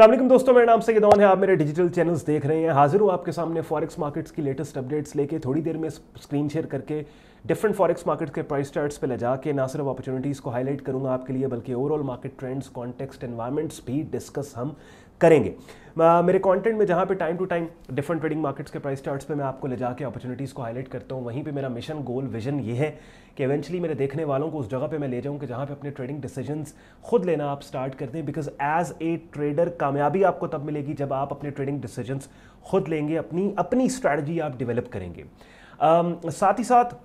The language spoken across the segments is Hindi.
अल्लाह दोस्तों मेरा नाम से गिदौन है आप मेरे डिजिटल चैनल्स देख रहे हैं हाजिर हूँ आपके सामने फॉरेक्स मार्केट्स की लेटेस्ट अपडेट्स लेके थोड़ी देर में स्क्रीन शेयर करके डिफरेंट फॉरेक्स मार्केट के प्राइस चार्ट्स पे ले जाके ना सिर्फ अपॉर्चुनिटीज़ को हाईलाइट करूँगा आपके लिए बल्कि overall market trends context environments भी डिस्कस हम करेंगे मेरे कंटेंट में जहाँ पे time to time different trading markets के प्राइस चार्ट्स पे मैं आपको ले जाके अपॉर्चुनिटीज़ को हाईलाइट करता हूँ वहीं पे मेरा मिशन गोल विजन ये है कि इवेंचुअली मेरे देखने वालों को उस जगह पे मैं ले जाऊँ कि जहाँ पे अपने ट्रेडिंग डिसीजंस खुद लेना आप स्टार्ट कर दें बिकॉज एज ए ट्रेडर कामयाबी आपको तब मिलेगी जब आप अपने ट्रेडिंग डिसीजंस खुद लेंगे अपनी अपनी स्ट्रैटी आप डिवेलप करेंगे um, साथ ही साथ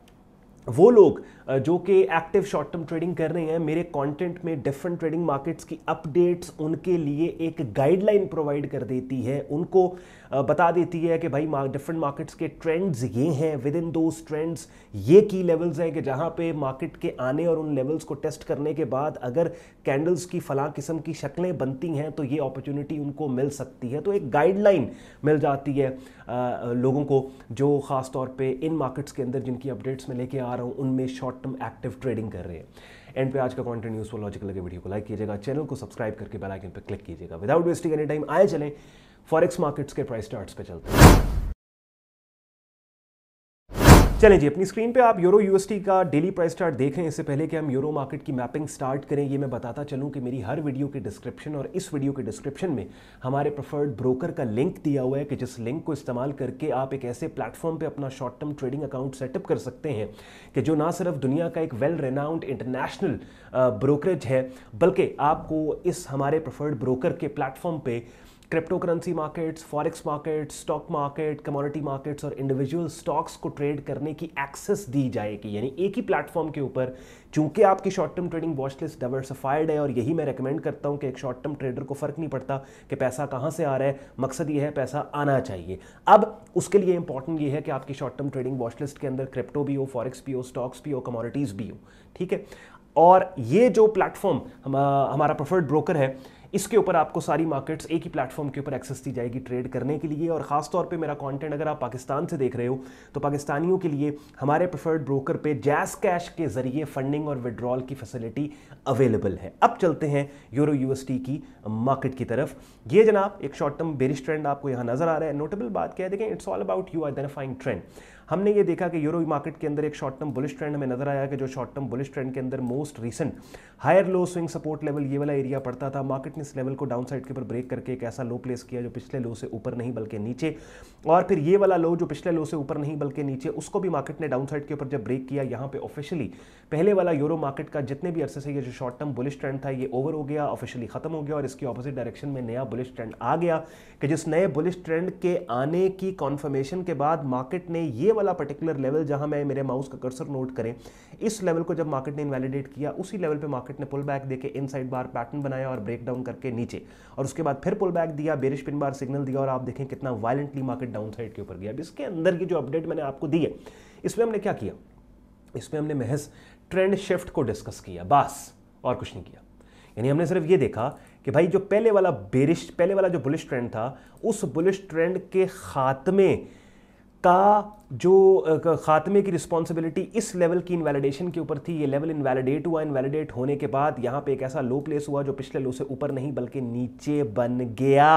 वो लोग जो कि एक्टिव शॉर्ट टर्म ट्रेडिंग कर रहे हैं मेरे कंटेंट में डिफरेंट ट्रेडिंग मार्केट्स की अपडेट्स उनके लिए एक गाइडलाइन प्रोवाइड कर देती है उनको बता देती है कि भाई डिफरेंट मार्केट्स के ट्रेंड्स ये हैं विद इन दोज ट्रेंड्स ये की लेवल्स हैं कि जहाँ पे मार्केट के आने और उन लेवल्स को टेस्ट करने के बाद अगर कैंडल्स की फला किस्म की शक्लें बनती हैं तो ये अपॉर्चुनिटी उनको मिल सकती है तो एक गाइडलाइन मिल जाती है लोगों को जो ख़ास तौर पर इन मार्केट्स के अंदर जिनकी अपडेट्स में लेके आ रहा हूँ उनमें शॉर्ट टर्म एक्टिव ट्रेडिंग कर रहे हैं एंड पे आज का कॉन्टेंट यूजफुल लॉजिकल लगे वीडियो को लाइक कीजिएगा चैनल को सब्सक्राइब करके बेल आइकन पर क्लिक कीजिएगा विदाउट वेस्टिंग एनी टाइम आए चलें फॉरेक्स मार्केट्स के प्राइस चार्ट्स पे चलते हैं चलें जी अपनी स्क्रीन पे आप यूरो यूएसटी का डेली प्राइस चार्ट देख रहे हैं इससे पहले कि हम यूरो मार्केट की मैपिंग स्टार्ट करें ये मैं बताता चलूं कि मेरी हर वीडियो के डिस्क्रिप्शन और इस वीडियो के डिस्क्रिप्शन में हमारे प्रेफर्ड ब्रोकर का लिंक दिया हुआ है कि जिस लिंक को इस्तेमाल करके आप एक ऐसे प्लेटफॉर्म पर अपना short term trading account setup कर सकते हैं कि जो ना सिर्फ दुनिया का एक वेल रेनाउंड इंटरनेशनल ब्रोकरेज है बल्कि आपको इस हमारे प्रेफर्ड ब्रोकर के प्लेटफॉर्म पर crypto currency markets forex markets stock market commodity markets और इंडिविजुअल स्टॉक्स को ट्रेड करने की एक्सेस दी जाएगी यानी एक ही प्लेटफॉर्म के ऊपर चूंकि आपकी short term trading watchlist diversified है और यही मैं रिकमेंड करता हूं कि एक शॉर्ट टर्म ट्रेडर को फ़र्क नहीं पड़ता कि पैसा कहाँ से आ रहा है मकसद ये है पैसा आना चाहिए अब उसके लिए इंपॉर्टेंट ये है कि आपकी शॉर्ट टर्म ट्रेडिंग वॉचलिस्ट के अंदर क्रिप्टो भी हो फॉरेक्स भी हो स्टॉक्स भी हो कमोडिटीज़ भी हो ठीक है और ये जो प्लेटफॉर्म हम, हमारा प्रेफर्ड ब्रोकर है इसके ऊपर आपको सारी मार्केट्स एक ही प्लेटफॉर्म के ऊपर एक्सेस दी जाएगी ट्रेड करने के लिए और ख़ासतौर पर मेरा कॉन्टेंट अगर आप पाकिस्तान से देख रहे हो तो पाकिस्तानियों के लिए हमारे प्रेफर्ड ब्रोकर पे जैस कैश के ज़रिए फंडिंग और विड्रॉल की फैसिलिटी अवेलेबल है अब चलते हैं यूरो यूएसडी की मार्केट की तरफ ये जनाब एक शॉर्ट टर्म बेरिश ट्रेंड आपको यहाँ नज़र आ रहा है नोटेबल बात क्या है देखें it's all about you identifying trend हमने ये देखा कि यूरो मार्केट के अंदर एक शॉर्ट टर्म बुलिश ट्रेंड हमें नजर आया कि जो शॉर्ट टर्म बुलिश ट्रेंड के अंदर most recent higher low swing support level ये वाला एरिया पड़ता था मार्केट वीकनेस लेवल को डाउन साइड के ऊपर ब्रेक करके एक ऐसा लो प्लेस किया जो पिछले लो से ऊपर नहीं बल्कि नीचे और फिर ये वाला लो जो पिछले लो से ऊपर नहीं बल्कि नीचे उसको भी मार्केट ने डाउन साइड के ऊपर जब ब्रेक किया यहाँ पे ऑफिशियली पहले वाला यूरो मार्केट का जितने भी अरसे से ये जो शॉर्ट टर्म बुलिश ट्रेंड था ये ओवर हो गया ऑफिशियली खत्म हो गया और इसकी ऑपोजिट डायरेक्शन में नया बुलिश ट्रेंड आ गया कि जिस नए बुलिश ट्रेंड के आने की कॉन्फर्मेशन के बाद मार्केट ने ये वाला पर्टिकुलर लेवल जहां मैं मेरे माउस का कर्सर नोट करें इस लेवल को जब मार्केट ने इनवैलिडेट किया उसी लेवल पे मार्केट ने पुल बैक देके इनसाइड बार पैटर्न बनाया और ब्रेकडाउन करके नीचे और उसके बाद फिर पुल बैक दिया बेरिश पिन बार सिग्नल दिया और आप देखें कितना वायलेंटली मार्केट डाउन साइड के ऊपर गया अब इसके अंदर की जो अपडेट मैंने आपको दी है इसमें हमने क्या किया इसमें हमने महज ट्रेंड शिफ्ट को डिस्कस किया बस और कुछ नहीं किया यानी हमने सिर्फ ये देखा कि भाई जो पहले वाला बेरिश पहले वाला जो बुलिश ट्रेंड था उस बुलिश ट्रेंड के खात्मे का जो खात्मे की रिस्पॉन्सिबिलिटी इस लेवल की इनवैलिडेशन के ऊपर थी ये लेवल इनवैलिडेट हुआ इनवैलिडेट होने के बाद यहाँ पे एक ऐसा लो प्लेस हुआ जो पिछले लो से ऊपर नहीं बल्कि नीचे बन गया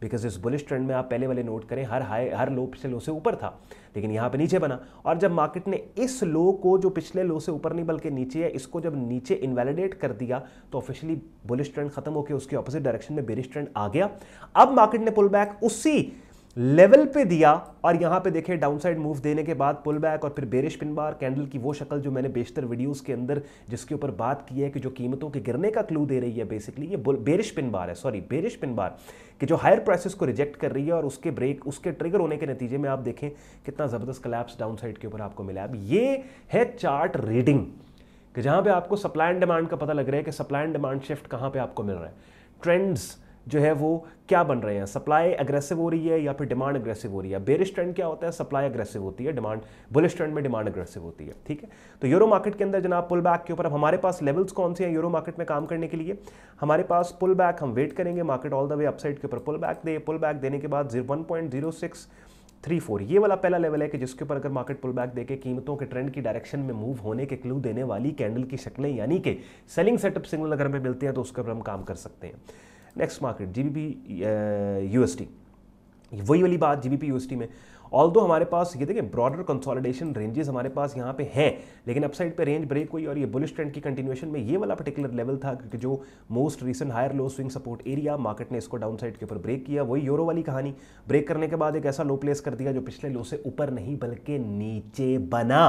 बिकॉज इस बुलिश ट्रेंड में आप पहले वाले नोट करें हर हाई हर लो पिछले लो से ऊपर था लेकिन यहाँ पे नीचे बना और जब मार्केट ने इस लो को जो पिछले लो से ऊपर नहीं बल्कि नीचे है इसको जब नीचे इनवैलिडेट कर दिया तो ऑफिशियली बुलिश ट्रेंड खत्म होकर उसके ऑपोजिट डायरेक्शन में बेरिश ट्रेंड आ गया अब मार्केट ने पुल बैक उसी लेवल पे दिया और यहां पे देखिए डाउनसाइड मूव देने के बाद पुल बैक और फिर बेरिश पिन बार कैंडल की वो शक्ल जो मैंने बेशतर वीडियोस के अंदर जिसके ऊपर बात की है कि जो कीमतों के गिरने का क्लू दे रही है बेसिकली ये बेरिश पिन बार है सॉरी बेरिश पिन बार कि जो हायर प्राइसेस को रिजेक्ट कर रही है और उसके ब्रेक उसके ट्रिगर होने के नतीजे में आप देखें कितना ज़बरदस्त कलेप्स डाउन के ऊपर आपको मिला अब ये है चार्ट रीडिंग कि जहां पर आपको सप्लाई एंड डिमांड का पता लग रहा है कि सप्लाई एंड डिमांड शिफ्ट कहां पर आपको मिल रहा है ट्रेंड्स जो है वो क्या बन रहे हैं सप्लाई अग्रेसिव हो रही है या फिर डिमांड अग्रेसिव हो रही है बेरिश ट्रेंड क्या होता है सप्लाई अग्रेसिव होती है डिमांड बुलिश ट्रेंड में डिमांड अग्रेसिव होती है ठीक है तो यूरो मार्केट के अंदर जनाब पुल बैक के ऊपर अब हमारे पास लेवल्स कौन से हैं यूरो मार्केट में काम करने के लिए हमारे पास पुल बैक हम वेट करेंगे market all the way upside के ऊपर पुल बैक दे पुल बैक देने के बाद one point zero six three four ये वाला पहला लेवल है कि जिसके ऊपर अगर मार्केट पुल बैक देके कीमतों के ट्रेंड की डायरेक्शन में मूव होने के क्लू देने वाली कैंडल की शक्लें यानी कि सेलिंग सेटअप सिग्नल अगर हमें मिलते हैं तो उसके ऊपर हम काम कर सकते हैं next market G B P U S D वही वाली बात G B P U S D में ऑल दो हमारे पास ये देखें ब्रॉडर कंसोलिडेशन रेंजेस हमारे पास यहाँ पे हैं लेकिन अपसाइड पे रेंज ब्रेक हुई और ये बुलिश ट्रेंड की कंटिन्यूएशन में ये वाला पर्टिकुलर लेवल था क्योंकि जो most recent higher low swing support area market ने इसको डाउन साइड के ऊपर ब्रेक किया वही यूरो वाली कहानी ब्रेक करने के बाद एक ऐसा लो प्लेस कर दिया जो पिछले लो से ऊपर नहीं बल्कि नीचे बना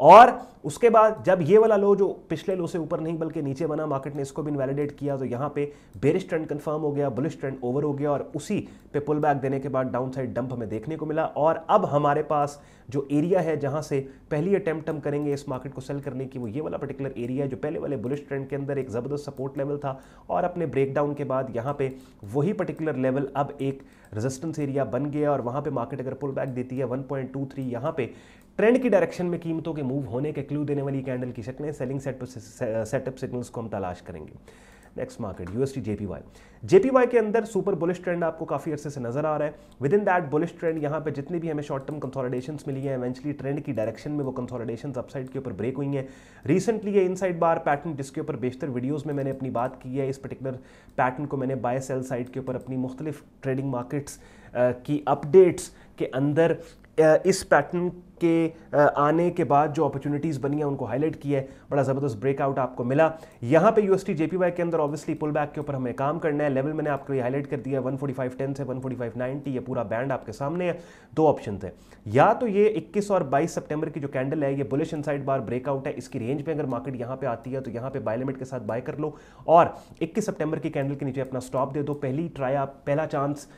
और उसके बाद जब ये वाला लो जो पिछले लो से ऊपर नहीं बल्कि नीचे बना मार्केट ने इसको भी इनवैलिडेट किया तो यहाँ पे बेरिश ट्रेंड कंफर्म हो गया बुलिश ट्रेंड ओवर हो गया और उसी पे पुल बैक देने के बाद डाउन साइड डंप हमें देखने को मिला और अब हमारे पास जो एरिया है जहाँ से पहली अटैम्प्ट हम करेंगे इस मार्केट को सेल करने की वो ये वाला पर्टिकुलर एरिया है जो पहले वाले बुलिश ट्रेंड के अंदर एक ज़बरदस्त सपोर्ट लेवल था और अपने ब्रेकडाउन के बाद यहाँ पे वही पर्टिकुलर लेवल अब एक रेजिस्टेंस एरिया बन गया और वहाँ पर मार्केट अगर पुल बैक देती है वन पॉइंट टू थ्री यहाँ पे ट्रेंड की डायरेक्शन में कीमतों के मूव होने के क्लू देने वाली कैंडल की शक्लें सेलिंग सेट सेटअप सिग्नल्स को हम तलाश करेंगे next market Y JPY JPY के अंदर सुपर बुलिश ट्रेंड आपको काफ़ी अरसे से नजर आ रहा है within that bullish trend यहाँ पे जितने भी हमें शॉर्ट टर्म कंसोलिडेशन मिली हैं इवेंचुअली ट्रेंड की डायरेक्शन में वो कंसोलिडेशन अपसाइड के ऊपर ब्रेक हुई हैं रिसेंटली ये इनसाइड बार पैटर्न जिसके ऊपर बेशतर वीडियोज़ में मैंने अपनी बात की है इस पर्टिकुलर पैटर्न को मैंने बाय सेल साइड के ऊपर अपनी मुख्तलिफ ट्रेडिंग मार्केट्स की अपडेट्स के अंदर इस पैटर्न के आने के बाद जो अपॉर्चुनिटीज़ बनी है उनको हाईलाइट किया है बड़ा ज़बरदस्त ब्रेकआउट आपको मिला यहां पे यूएसटी जेपीवाई के अंदर ऑब्वियसली पुल बैक के ऊपर हमें काम करना है लेवल मैंने आपको हाईलाइट कर दिया वन फोर्टी फाइव टेन से वन फोर्टी फाइव नाइनटी ये पूरा बैंड आपके सामने है दो ऑप्शन है या तो ये इक्कीस और बाईस सेप्टेंबर की जो कैंडल है ये बुलिश इन बार ब्रेकआउट है इसकी रेंज में अगर मार्केट यहाँ पर आती है तो यहाँ पे बाय लिमिट के साथ बाय कर लो और इक्कीस सेप्टेंबर की कैंडल के नीचे अपना स्टॉप दे दो पहली ट्राई आप पहला चांस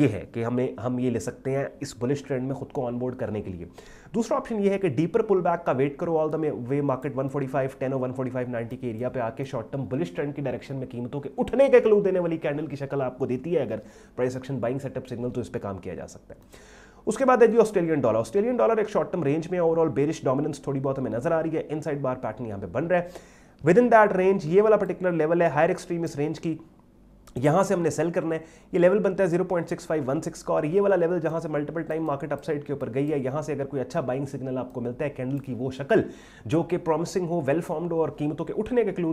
ये है कि हमें हम ये ले सकते हैं इस बुलिश ट्रेंड में खुद को ऑनबोर्ड करने के लिए दूसरा ऑप्शन ये है कि डीपर पुल बैक का वेट करो ऑल द वे मार्केट 145 10 और 145 90 के एरिया पे आके शॉर्ट टर्म बुलिश ट्रेंड की डायरेक्शन में कीमतों के उठने का क्लू देने वाली कैंडल की शक्ल आपको देती है अगर price action buying setup signal तो इस पर काम किया जा सकता है उसके बाद है जी ऑस्ट्रेलियन डॉलर ऑस्ट्रेलियन डॉलर एक शॉर्ट टर्म रेंज में ओवरऑल बेरिश डोमिनेंस थोड़ी बहुत हमें नजर आ रही है इनसाइड बार पैटर्न यहाँ पे बन रहा है विद इन दैट रेंज ये वाला पर्टिकुलर लेवल है हायर एक्सट्रीम इस रेंज की यहाँ से हमने सेल करना है ये लेवल बनता है सिक्स का और ये वाला लेवल जहाँ से मल्टीपल टाइम मार्केट अपसाइड के ऊपर गई है यहाँ से अगर कोई अच्छा बाइंग सिग्नल आपको मिलता है कैंडल की वो शक्ल जो कि प्रॉमिसिंग हो वेल फॉर्म्ड हो और कीमतों के उठने का क्लू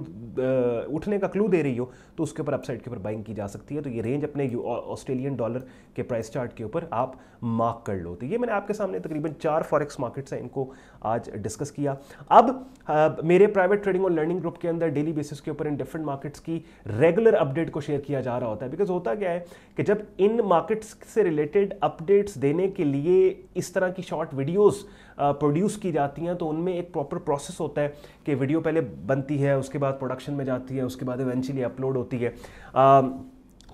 उठने का क्लू दे रही हो तो उसके ऊपर अपसाइड के ऊपर बाइंग की जा सकती है तो ये रेंज अपने ऑस्ट्रेलियन डॉलर के प्राइस चार्ट के ऊपर आप मार्क कर लो तो ये मैंने आपके सामने तकरीबन चार फॉरेक्स मार्केट्स हैं इनको आज डिस्कस किया अब मेरे प्राइवेट ट्रेडिंग और लर्निंग ग्रुप के अंदर डेली बेसिस के ऊपर इन डिफरेंट मार्केट्स की रेगुलर अपडेट को शेयर किया किया जा रहा होता है बिकॉज होता क्या है कि जब इन मार्केट्स से रिलेटेड अपडेट्स देने के लिए इस तरह की शॉर्ट वीडियोस प्रोड्यूस की जाती हैं तो उनमें एक प्रॉपर प्रोसेस होता है कि वीडियो पहले बनती है उसके बाद प्रोडक्शन में जाती है उसके बाद इवेंचुअली अपलोड होती है uh,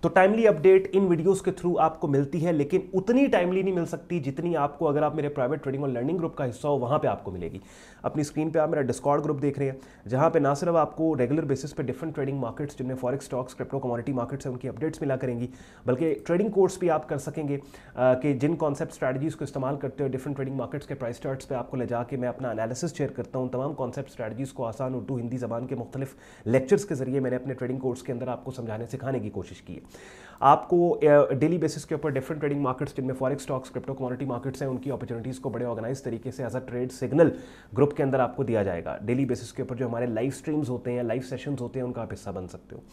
तो टाइमली अपडेट इन वीडियोस के थ्रू आपको मिलती है लेकिन उतनी टाइमली नहीं मिल सकती जितनी आपको अगर आप मेरे प्राइवेट ट्रेडिंग और लर्निंग ग्रुप का हिस्सा हो वहाँ पे आपको मिलेगी अपनी स्क्रीन पे आप मेरा डिस्कॉर्ड ग्रुप देख रहे हैं जहाँ पे ना सिर्फ आपको रेगुलर बेसिस पे डिफरेंट ट्रेडिंग मार्केट्स जिनमें forex stocks crypto commodity markets हैं उनकी अपडेट्स मिला करेंगी बल्कि ट्रेडिंग कोर्स भी आप कर सकेंगे कि जिन कॉन्सेप्ट स्ट्रैटेजीज को इस्तेमाल करते हो डिफरेंट ट्रेडिंग मार्केट्स के प्राइस चार्ट्स पर आपको ले जाकर मैं अपना एनालिसिस शेयर करता हूँ तमाम कॉन्सेप्ट स्ट्रैटेजीज को आसान उर्दू हिंदी जबान के मुख्तलिफ लेक्चर्स के जरिए मैंने अपने ट्रेडिंग कोर्स के अंदर आपको समझाने सिखाने की कोशिश की है आपको डेली बेसिस के ऊपर डिफरेंट ट्रेडिंग मार्केट्स जिनमें forex stocks crypto commodity markets हैं उनकी अपॉर्चुनिटीज़ को बड़े ऑर्गेनाइज तरीके से as a trade signal group के अंदर आपको दिया जाएगा डेली बेसिस के ऊपर जो हमारे लाइव स्ट्रीम्स होते हैं लाइव सेशंस होते हैं उनका आप हिस्सा बन सकते हो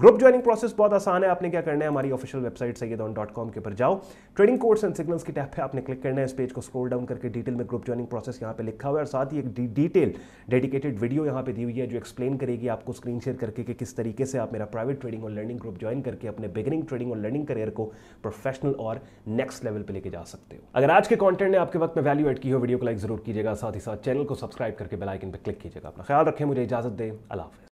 ग्रुप ज्वाइनिंग प्रोसेस बहुत आसान है आपने क्या करना है हमारी ऑफिशियल वेबसाइट सैदॉन डॉट कॉम के ऊपर जाओ ट्रेडिंग कोर्स एंड सिग्नल्स की टैप है आपने क्लिक करना है इस पेज को स्क्रोल डाउन करके डिटेल में ग्रुप ज्वाइनिंग प्रोसेस यहाँ पे लिखा हुआ है और साथ ही एक डिटेल डेडिकेटेड वीडियो यहाँ पे दी हुई है जो एक्सप्लेन करेगी आपको स्क्रीन शेयर करके कि किस तरीके से आप मेरा प्राइवेट ट्रेडिंग और लर्निंग ग्रुप ज्वाइन करके अपने अपने बिगिनिंग ट्रेडिंग और लर्निंग करियर को प्रोफेशनल और नेक्स्ट लेवल पर लेके जा सकते हो अगर आज के कॉन्टेंट ने आपके वक्त में वैल्यू एड की हो वीडियो को लाइक जरूर कीजिएगा साथ ही साथ चैनल को सब्सक्राइब करके बेलाइकन पर क्लिक कीजिएगा अपना ख्याल रखें मुझे इजाजत दें अलाफ